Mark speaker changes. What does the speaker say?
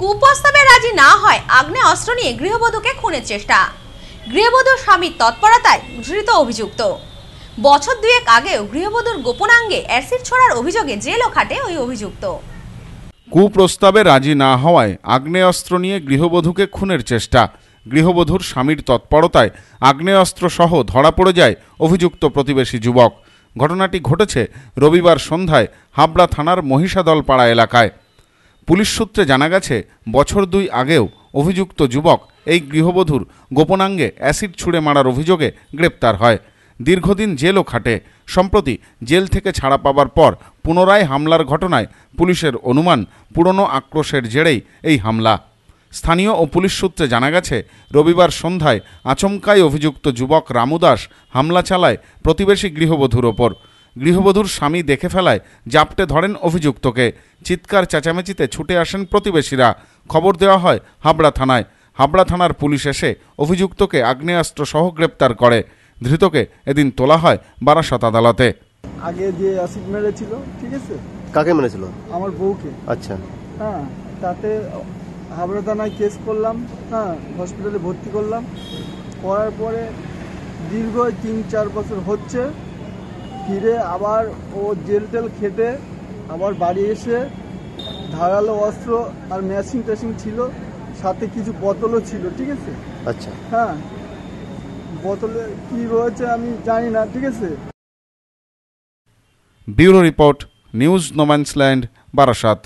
Speaker 1: কুপ্রস্তাবে রাজি না হয় অস্ত্র নিয়ে গৃহবধূকে খুনের চেষ্টা গৃহবধূ স্বামীর তৎপরতায় ধৃত অভিযুক্ত বছর দুয়েক আগেও গৃহবধূর গোপনাঙ্গে অ্যাসিড ছড়ার অভিযোগে জেলও খাটে ওই অভিযুক্ত
Speaker 2: কুপ্রস্তাবে রাজি না হওয়ায় আগ্নেয়াস্ত্র নিয়ে গৃহবধূকে খুনের চেষ্টা গৃহবধূর স্বামীর তৎপরতায় সহ ধরা পড়ে যায় অভিযুক্ত প্রতিবেশী যুবক ঘটনাটি ঘটেছে রবিবার সন্ধ্যায় হাবড়া থানার মহিষাদল পাড়া এলাকায় পুলিশ সূত্রে জানা গেছে বছর দুই আগেও অভিযুক্ত যুবক এই গৃহবধূর গোপনাঙ্গে অ্যাসিড ছুঁড়ে মারার অভিযোগে গ্রেপ্তার হয় দীর্ঘদিন জেলও খাটে সম্প্রতি জেল থেকে ছাড়া পাবার পর পুনরায় হামলার ঘটনায় পুলিশের অনুমান পুরনো আক্রোশের জেরেই এই হামলা স্থানীয় ও পুলিশ সূত্রে জানা গেছে রবিবার সন্ধ্যায় আচমকাই অভিযুক্ত যুবক রামুদাস হামলা চালায় প্রতিবেশী গৃহবধূর ওপর গৃহবধূর স্বামী দেখে ফেলায় জাপটে ধরেন অভিযুক্তকে চিৎকার চেঁচামেচিতে ছুটে আসেন প্রতিবেশীরা খবর দেওয়া হয় হাবড়া থানায় হাবড়া থানার পুলিশ এসে অভিযুক্তকে আগ্নেয়াস্ত্র সহ গ্রেপ্তার করে ধৃতকে এদিন তোলা হয় বারাসত আদালতে
Speaker 3: আগে যে অ্যাসিড মেরেছিল ঠিক আছে কাকে মেরেছিল আমার বউকে আচ্ছা হ্যাঁ তাতে হাবড়া থানায় কেস করলাম হ্যাঁ হসপিটালে ভর্তি করলাম করার পরে দীর্ঘ তিন চার বছর হচ্ছে ফিরে আবার ও জেল টেল খেটে আবার বাড়ি এসে ধারালো অস্ত্র আর মেশিন টেশিন ছিল সাথে কিছু বোতলও ছিল ঠিক আছে আচ্ছা হ্যাঁ বোতলে কি রয়েছে আমি জানি না ঠিক আছে
Speaker 2: bureau report news no man's land Barasat